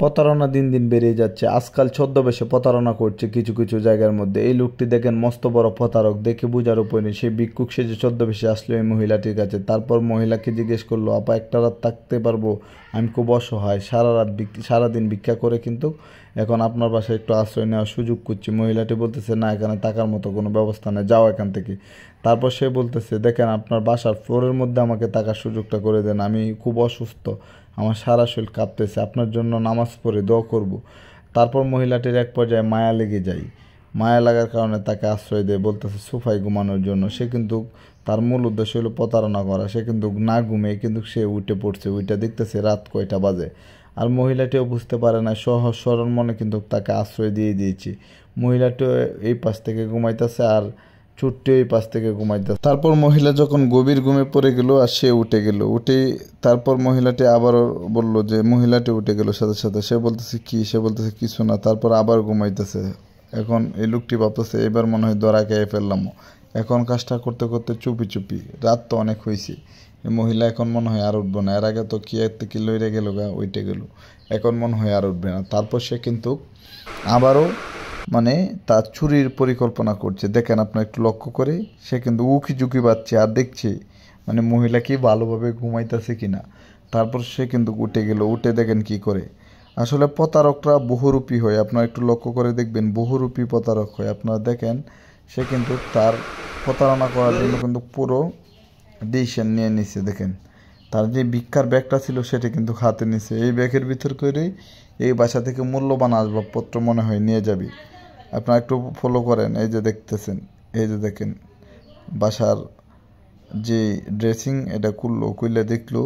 প্রতারণা দিন দিন বেড়ে যাচ্ছে আজকাল ছদ্মবেশে প্রতারণা করছে কিছু কিছু জায়গার মধ্যে এই লোকটি দেখেন মস্ত বড় প্রতারক দেখে বোঝার উপায় নেই সে ভিক্ষুক সেজে ছদ্মবেশে আসলো এই মহিলাটির কাছে তারপর মহিলাকে জিজ্ঞেস করলো আপা একটা রাত থাকতে পারবো আমি খুব অসহায় সারা রাত সারাদিন ভিক্ষা করে কিন্তু এখন আপনার বাসায় একটু আশ্রয় নেওয়ার সুযোগ করছি মহিলাটি বলতেছে না এখানে টাকার মতো কোনো ব্যবস্থা নেই যাও এখান থেকে তারপর সে বলতেছে দেখেন আপনার বাসার ফ্লোরের মধ্যে আমাকে টাকার সুযোগটা করে দেন আমি খুব অসুস্থ আমার সারা শরীর কাঁপতেছে আপনার জন্য নামাজ পড়ে দোয়া করব। তারপর মহিলাটির এক পর্যায়ে মায়া লেগে যায় মায়া লাগার কারণে তাকে আশ্রয় দেয় বলতেছে সোফাই ঘুমানোর জন্য সে কিন্তু তার মূল উদ্দেশ্য হলো প্রতারণা করা সে কিন্তু না ঘুমিয়ে কিন্তু সে উঠে পড়ছে উইটা দেখতেছে রাত কয়টা বাজে আর মহিলাটিও বুঝতে পারে না সহজ সরল মনে কিন্তু তাকে আশ্রয় দিয়ে দিয়েছি মহিলাটিও এই পাশ থেকে ঘুমাইতেছে আর ছুটটিও এই পাশ থেকে ঘুমাইতেছে তারপর মহিলা যখন গভীর ঘুমে পড়ে গেল আর সে উঠে গেল উঠে তারপর মহিলাটি আবারও বলল যে মহিলাটি উঠে গেল সাথে সাথে সে বলতেছে কি সে বলতেছে কিছু না তারপর আবার ঘুমাইতেছে এখন এই লোকটি ভাবতেছে এবার মনে হয় দরা খেয়ে ফেললাম এখন কাজটা করতে করতে চুপি চুপি রাত তো অনেক হয়েছে মহিলা এখন মনে হয় আর উঠবো না এর আগে তো কি থেকে লইরে গেল গা ওইটে গেল এখন মনে হয় আর উঠবে না তারপর সে কিন্তু আবারও মানে তার চুরির পরিকল্পনা করছে দেখেন আপনার একটু লক্ষ্য করে সে কিন্তু উকি ঝুঁকি পাচ্ছে আর দেখছে মানে মহিলা কি ভালোভাবে ঘুমাইতেছে কি না তারপর সে কিন্তু উঠে গেল উঠে দেখেন কি করে আসলে প্রতারকরা বহুরূপী হয় আপনারা একটু লক্ষ্য করে দেখবেন বহুরূপী প্রতারক হয় আপনারা দেখেন সে কিন্তু তার প্রতারণা করার জন্য কিন্তু পুরো ডিসিশন নিয়ে নিছে দেখেন তার যে ভিক্ষার ব্যাগটা ছিল সেটা কিন্তু হাতে নিছে এই ব্যাগের ভিতর করেই এই বাসা থেকে মূল্যবান আসবাবপত্র মনে হয় নিয়ে যাবি আপনারা একটু ফলো করেন এই যে দেখতেছেন এই যে দেখেন বাসার যে ড্রেসিং এটা খুললো কুইলে দেখলো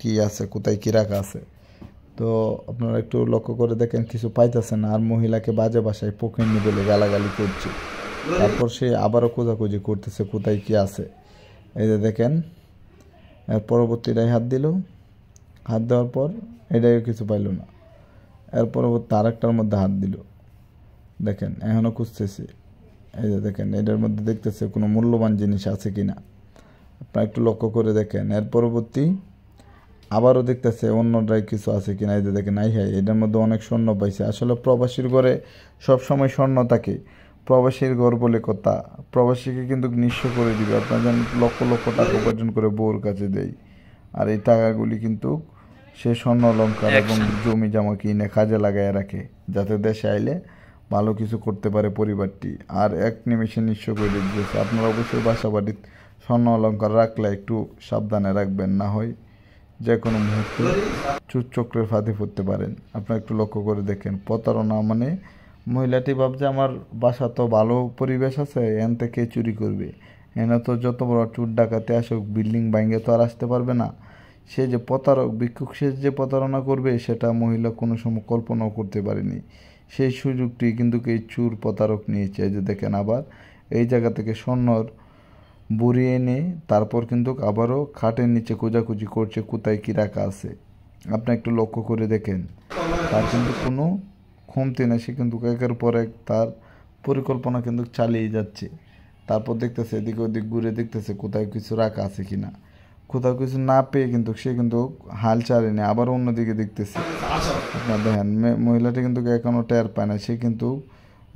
কি আছে কোথায় কী রাখা আছে তো আপনারা একটু লক্ষ্য করে দেখেন কিছু পাইতেছেন আর মহিলাকে বাজে বাসায় নিয়ে বলে গালাগালি করছে তারপর সে আবারও খোঁজাখুঁজি করতেছে কোথায় কি আছে এই যে দেখেন এর পরবর্তীটাই হাত দিল হাত দেওয়ার পর এটাইও কিছু পাইল না এর পরবর্তী আরেকটার মধ্যে হাত দিল দেখেন এখনও খুঁজতেছি এই যে দেখেন এটার মধ্যে দেখতেছে কোনো মূল্যবান জিনিস আছে কি না আপনার একটু লক্ষ্য করে দেখেন এর পরবর্তী আবারও দেখতেছে অন্য ড্রাই কিছু আছে কি না এই যে দেখেন আই হাই এটার মধ্যে অনেক স্বর্ণ পাইছে আসলে প্রবাসীর ঘরে সবসময় স্বর্ণ থাকে প্রবাসীর ঘর বলে কথা প্রবাসীকে কিন্তু নিঃস্ব করে দিবে আপনার যেন লক্ষ লক্ষ টাকা উপার্জন করে বউর কাছে দেয় আর এই টাকাগুলি কিন্তু সে স্বর্ণ অলঙ্কার এবং জমি জামা কিনে কাজে লাগায় রাখে যাতে দেশে আইলে ভালো কিছু করতে পারে পরিবারটি আর এক নিমেষে নিঃস্ব করে দিয়েছে আপনারা অবশ্যই বাসা বাড়ির স্বর্ণ অলঙ্কার রাখলে একটু সাবধানে রাখবেন না হয় যে কোনো মুহূর্তে চুট ফাঁদে পড়তে পারেন আপনারা একটু লক্ষ্য করে দেখেন প্রতারণা মানে মহিলাটি ভাবছে আমার বাসা তো ভালো পরিবেশ আছে এন থেকে চুরি করবে এনে তো যত বড় চুর ডাকাতে আসুক বিল্ডিং ভাঙে তো আর আসতে পারবে না সে যে প্রতারক ভিক্ষুক সে যে প্রতারণা করবে সেটা মহিলা কোনো সময় কল্পনাও করতে পারেনি সেই সুযোগটি কিন্তু এই চুর প্রতারক নিয়েছে যে দেখেন আবার এই জায়গা থেকে স্বর্ণর বুড়িয়ে এনে তারপর কিন্তু আবারও খাটের নিচে খোঁজাখুঁজি করছে কোথায় কী রাখা আছে আপনি একটু লক্ষ্য করে দেখেন তার কিন্তু কোনো কমতে না সে কিন্তু একের পর এক তার পরিকল্পনা কিন্তু চালিয়ে যাচ্ছে তারপর দেখতেছে এদিকে ওদিক ঘুরে দেখতেছে কোথায় কিছু রাখা আছে কি না কোথাও কিছু না পেয়ে কিন্তু সে কিন্তু হাল চালে না আবার অন্যদিকে দেখতেছে আপনার দেখেন মহিলাটি কিন্তু এখনও টের পায় না সে কিন্তু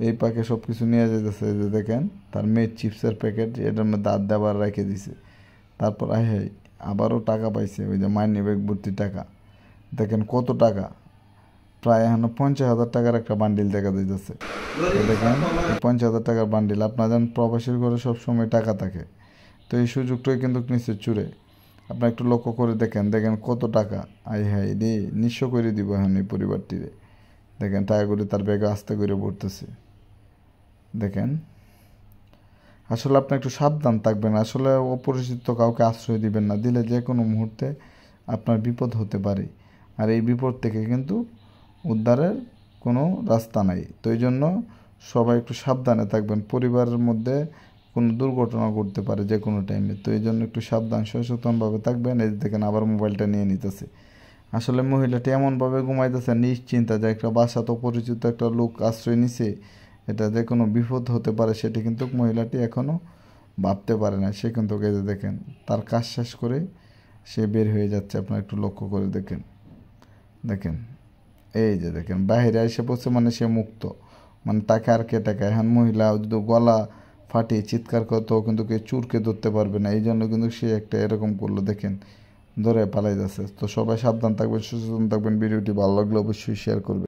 এই পাকে সব কিছু নিয়ে যেতেছে যে দেখেন তার মেয়ের চিপসের প্যাকেট এটার মধ্যে দাঁত দেবার রেখে দিছে তারপর আয় হাই আবারও টাকা পাইছে ওই যে মাইনি ব্যাগ ভর্তি টাকা দেখেন কত টাকা প্রায় এখন পঞ্চাশ হাজার টাকার একটা বান্ডিল দেখা যাইতেছে দেখেন পঞ্চাশ হাজার টাকার বান্ডিল আপনার যেন প্রবাসীর ঘরে সবসময় টাকা থাকে তো এই সুযোগটাই কিন্তু নিচে চুরে আপনার একটু লক্ষ্য করে দেখেন দেখেন কত টাকা আই হাই রে নিঃস্ব করে দিব এখন এই পরিবারটিরে দেখেন টাকাগুলি তার ব্যাগে আস্তে করে পড়তেছে দেখেন আসলে আপনি একটু সাবধান থাকবেন আসলে অপরিচিত কাউকে আশ্রয় দিবেন না দিলে যে কোনো মুহূর্তে আপনার বিপদ হতে পারে আর এই বিপদ থেকে কিন্তু উদ্ধারের কোনো রাস্তা নাই তো এই জন্য সবাই একটু সাবধানে থাকবেন পরিবারের মধ্যে কোনো দুর্ঘটনা ঘটতে পারে যে কোনো টাইমে তো এই জন্য একটু সাবধান সচেতনভাবে থাকবেন এই দেখেন আবার মোবাইলটা নিয়ে নিতেছে আসলে মহিলাটি এমনভাবে ঘুমাইতেছে নিশ্চিন্তা যে একটা বাসা তো পরিচিত একটা লোক আশ্রয় নিছে এটা যে কোনো বিপদ হতে পারে সেটি কিন্তু মহিলাটি এখনও ভাবতে পারে না সে কিন্তু গেজে দেখেন তার কাজ শেষ করে সে বের হয়ে যাচ্ছে আপনারা একটু লক্ষ্য করে দেখেন দেখেন এই যে দেখেন বাহিরে এসে পড়ছে মানে সে মুক্ত মানে তাকে আর কে টাকা এখন মহিলা যদি গলা ফাটিয়ে চিৎকার করতো কিন্তু কে চুরকে ধরতে পারবে না এই জন্য কিন্তু সে একটা এরকম করলো দেখেন ধরে পালাই যাচ্ছে তো সবাই সাবধান থাকবেন সচেতন থাকবেন ভিডিওটি ভালো লাগলে অবশ্যই শেয়ার করবেন